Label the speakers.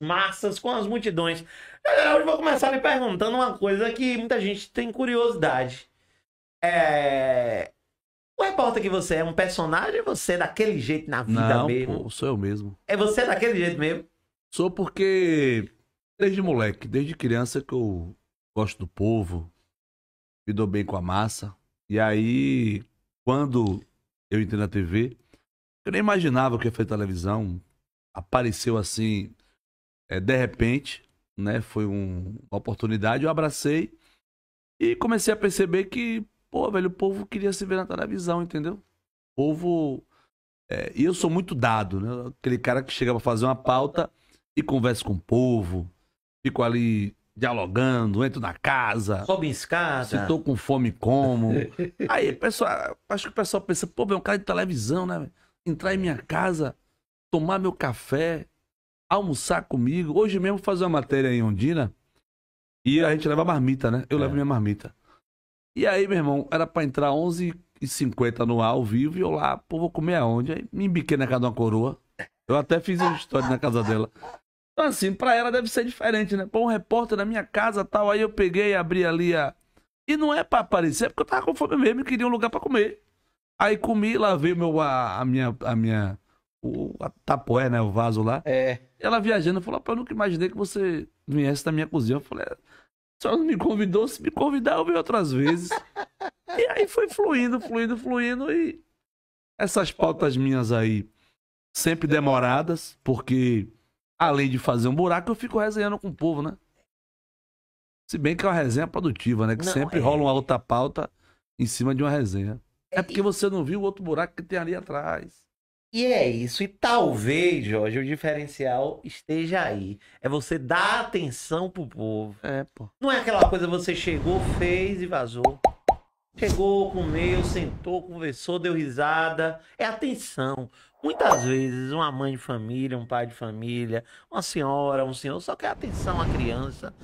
Speaker 1: massas, com as multidões. Galera, é, hoje eu vou começar lhe perguntando uma coisa que muita gente tem curiosidade. É... O repórter que você é um personagem ou você é daquele jeito na vida Não, mesmo? Não,
Speaker 2: sou eu mesmo. É você é daquele jeito mesmo? Sou porque desde moleque, desde criança que eu gosto do povo, me dou bem com a massa. E aí, quando eu entrei na TV, eu nem imaginava que é ia fazer televisão. Apareceu assim, é, de repente, né? Foi um, uma oportunidade, eu abracei e comecei a perceber que, pô, velho, o povo queria se ver na televisão, entendeu? O povo. É, e eu sou muito dado, né? Aquele cara que chega pra fazer uma pauta e conversa com o povo, fico ali dialogando, entro na casa. Sobe em escada. Se tô com fome, como. Aí, pessoal, acho que o pessoal pensa, pô, é um cara de televisão, né? Entrar em minha casa, tomar meu café, almoçar comigo. Hoje mesmo fazer uma matéria em Ondina. E a gente leva a marmita, né? Eu é. levo minha marmita. E aí, meu irmão, era pra entrar 11h50 no ar, ao vivo, e eu lá, pô, vou comer aonde? Aí me embiquei na casa de uma coroa. Eu até fiz uma história na casa dela. Então, assim, pra ela deve ser diferente, né? Pô, um repórter na minha casa tal. Aí eu peguei e abri ali a. E não é pra aparecer, é porque eu tava com fome mesmo e queria um lugar pra comer. Aí comi, lavei meu, a, a minha. A minha o tapoé, né? O vaso lá. É. Ela viajando falou: eu nunca imaginei que você viesse na minha cozinha. Eu falei: é, só não me convidou, se me convidar, eu venho outras vezes. e aí foi fluindo, fluindo, fluindo. E essas pautas minhas aí, sempre demoradas, porque além de fazer um buraco, eu fico resenhando com o povo, né? Se bem que é uma resenha produtiva, né? Que não, sempre é... rola uma outra pauta em cima de uma resenha. É, é porque você não viu o outro buraco que tem ali atrás. E é isso. E talvez, Jorge, o diferencial esteja aí. É você dar atenção
Speaker 1: pro povo. É, pô. Não é aquela coisa você chegou, fez e vazou. Chegou, comeu, sentou, conversou, deu risada. É atenção. Muitas vezes uma mãe de família, um pai de família, uma senhora, um senhor só quer atenção à criança.